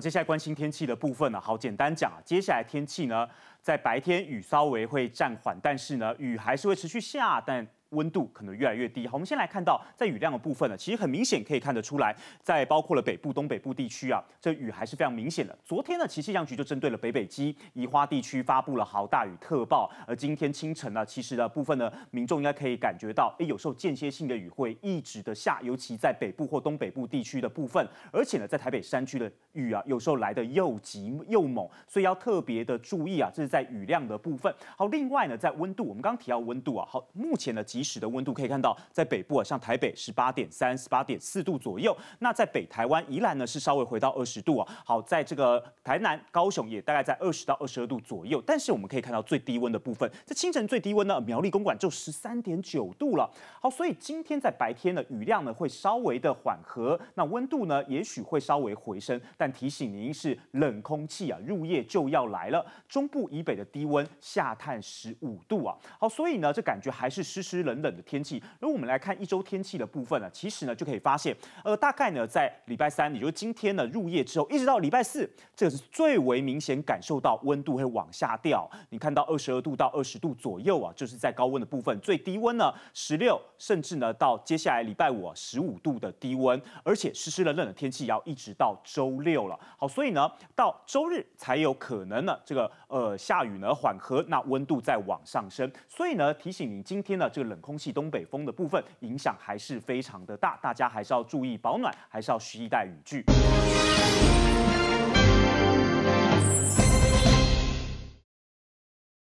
接下来关心天气的部分呢，好简单讲，接下来天气呢，在白天雨稍微会暂缓，但是呢，雨还是会持续下，但。温度可能越来越低。好，我们先来看到在雨量的部分呢，其实很明显可以看得出来，在包括了北部、东北部地区啊，这雨还是非常明显的。昨天呢，其气象局就针对了北北基宜花地区发布了豪大雨特报。而今天清晨呢，其实呢部分的民众应该可以感觉到，哎，有时候间歇性的雨会一直的下，尤其在北部或东北部地区的部分，而且呢，在台北山区的雨啊，有时候来的又急又猛，所以要特别的注意啊，这是在雨量的部分。好，另外呢，在温度，我们刚刚提到温度啊，好，目前的。历史的温度可以看到，在北部啊，像台北十八点三、十八点四度左右。那在北台湾宜兰呢，是稍微回到二十度啊。好，在这个台南、高雄也大概在二十到二十二度左右。但是我们可以看到最低温的部分，在清晨最低温呢，苗栗公馆就十三点九度了。好，所以今天在白天呢，雨量呢会稍微的缓和，那温度呢也许会稍微回升。但提醒您是冷空气啊，入夜就要来了。中部以北的低温下探十五度啊。好，所以呢，这感觉还是湿湿。冷冷的天气，如果我们来看一周天气的部分呢，其实呢就可以发现，呃，大概呢在礼拜三，也就是今天呢入夜之后，一直到礼拜四，这个是最为明显感受到温度会往下掉。你看到二十二度到二十度左右啊，就是在高温的部分，最低温呢十六，甚至呢到接下来礼拜五十五度的低温，而且湿湿冷冷的天气要一直到周六了。好，所以呢到周日才有可能呢这个呃下雨呢缓和，那温度再往上升。所以呢提醒你，今天呢这个冷。空气东北风的部分影响还是非常的大，大家还是要注意保暖，还是要需带雨具。